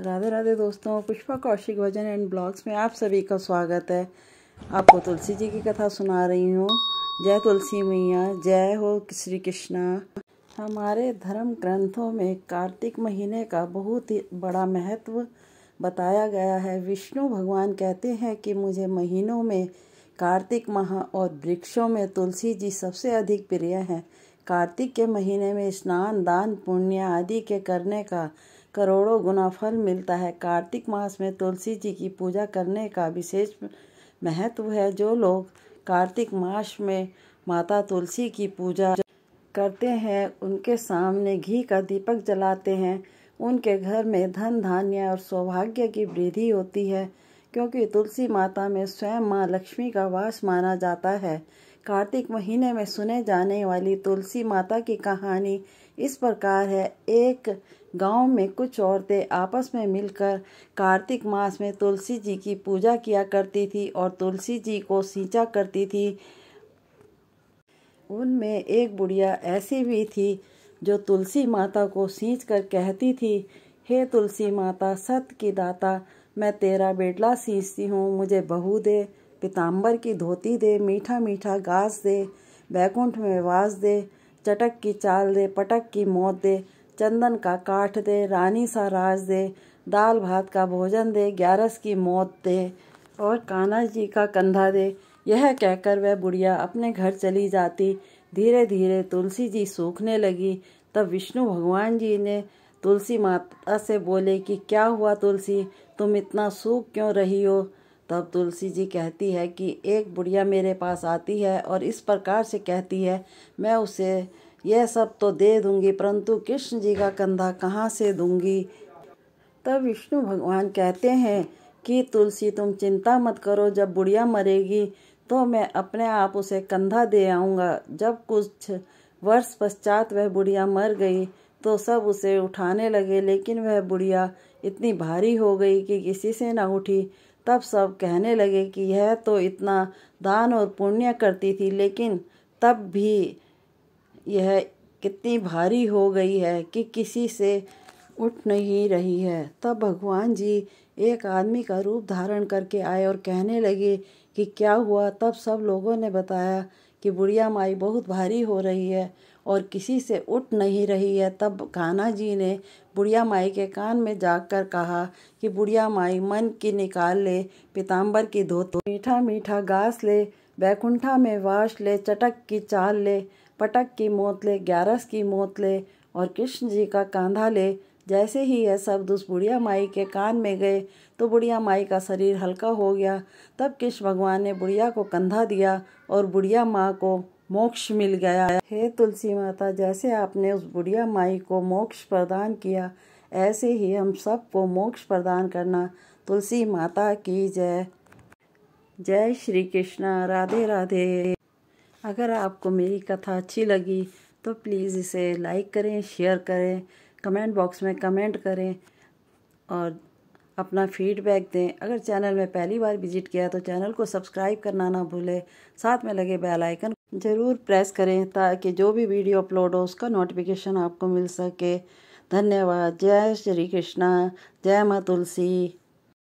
राधे राधे दोस्तों पुष्पा कौशिक भजन and blogs में आप सभी का स्वागत है आपको तुलसी जी की कथा सुना रही हूँ जय तुलसी मैया जय हो श्री कृष्णा हमारे धर्म ग्रंथों में कार्तिक महीने का बहुत ही बड़ा महत्व बताया गया है विष्णु भगवान कहते हैं कि मुझे महीनों में कार्तिक माह और वृक्षों में तुलसी जी सबसे अधिक प्रिय हैं कार्तिक के महीने में स्नान दान पुण्य आदि के करने का करोड़ों गुना फल मिलता है कार्तिक मास में तुलसी जी की पूजा करने का विशेष महत्व है जो लोग कार्तिक मास में माता तुलसी की पूजा करते हैं उनके सामने घी का दीपक जलाते हैं उनके घर में धन धान्य और सौभाग्य की वृद्धि होती है क्योंकि तुलसी माता में स्वयं माँ लक्ष्मी का वास माना जाता है कार्तिक महीने में सुने जाने वाली तुलसी माता की कहानी इस प्रकार है एक गांव में कुछ औरतें आपस में मिलकर कार्तिक मास में तुलसी जी की पूजा किया करती थी और तुलसी जी को सींचा करती थी उनमें एक बुढ़िया ऐसी भी थी जो तुलसी माता को सींच कर कहती थी हे तुलसी माता सत्य की दाता मैं तेरा बेटला सींचती हूँ मुझे बहू दे पिताम्बर की धोती दे मीठा मीठा घास दे बैकुंठ में वास दे चटक की चाल दे पटक की मौत दे चंदन का काठ दे रानी सा राज दे दाल भात का भोजन दे ग्यारस की मौत दे और कान्हा जी का कंधा दे यह कहकर वह बुढ़िया अपने घर चली जाती धीरे धीरे तुलसी जी सूखने लगी तब विष्णु भगवान जी ने तुलसी माता से बोले कि क्या हुआ तुलसी तुम इतना सूख क्यों रही हो तब तुलसी जी कहती है कि एक बुढ़िया मेरे पास आती है और इस प्रकार से कहती है मैं उसे यह सब तो दे दूंगी परंतु कृष्ण जी का कंधा कहाँ से दूंगी तब विष्णु भगवान कहते हैं कि तुलसी तुम चिंता मत करो जब बुढ़िया मरेगी तो मैं अपने आप उसे कंधा दे आऊँगा जब कुछ वर्ष पश्चात वह बुढ़िया मर गई तो सब उसे उठाने लगे लेकिन वह बुढ़िया इतनी भारी हो गई कि किसी से न उठी तब सब कहने लगे कि यह तो इतना दान और पुण्य करती थी लेकिन तब भी यह कितनी भारी हो गई है कि किसी से उठ नहीं रही है तब भगवान जी एक आदमी का रूप धारण करके आए और कहने लगे कि क्या हुआ तब सब लोगों ने बताया कि बुढ़िया माई बहुत भारी हो रही है और किसी से उठ नहीं रही है तब कान्हा जी ने बुढ़िया माई के कान में जाकर कहा कि बुढ़िया माई मन की निकाल ले पीताम्बर की धोतो मीठा मीठा घास ले बैकुंठा में वाश ले चटक की चाल ले पटक की मौत ले ग्यारस की मौत ले और कृष्ण जी का कांधा ले जैसे ही यह शब्द उस बुढ़िया माई के कान में गए तो बुढ़िया माई का शरीर हल्का हो गया तब कृष्ण भगवान ने बुढ़िया को कंधा दिया और बुढ़िया माँ को मोक्ष मिल गया हे तुलसी माता जैसे आपने उस बुढ़िया माई को मोक्ष प्रदान किया ऐसे ही हम सबको मोक्ष प्रदान करना तुलसी माता की जय जय श्री कृष्णा राधे राधे अगर आपको मेरी कथा अच्छी लगी तो प्लीज़ इसे लाइक करें शेयर करें कमेंट बॉक्स में कमेंट करें और अपना फीडबैक दें अगर चैनल में पहली बार विजिट किया तो चैनल को सब्सक्राइब करना ना भूलें साथ में लगे बेल आइकन ज़रूर प्रेस करें ताकि जो भी वीडियो अपलोड हो उसका नोटिफिकेशन आपको मिल सके धन्यवाद जय श्री कृष्णा जय माँ तुलसी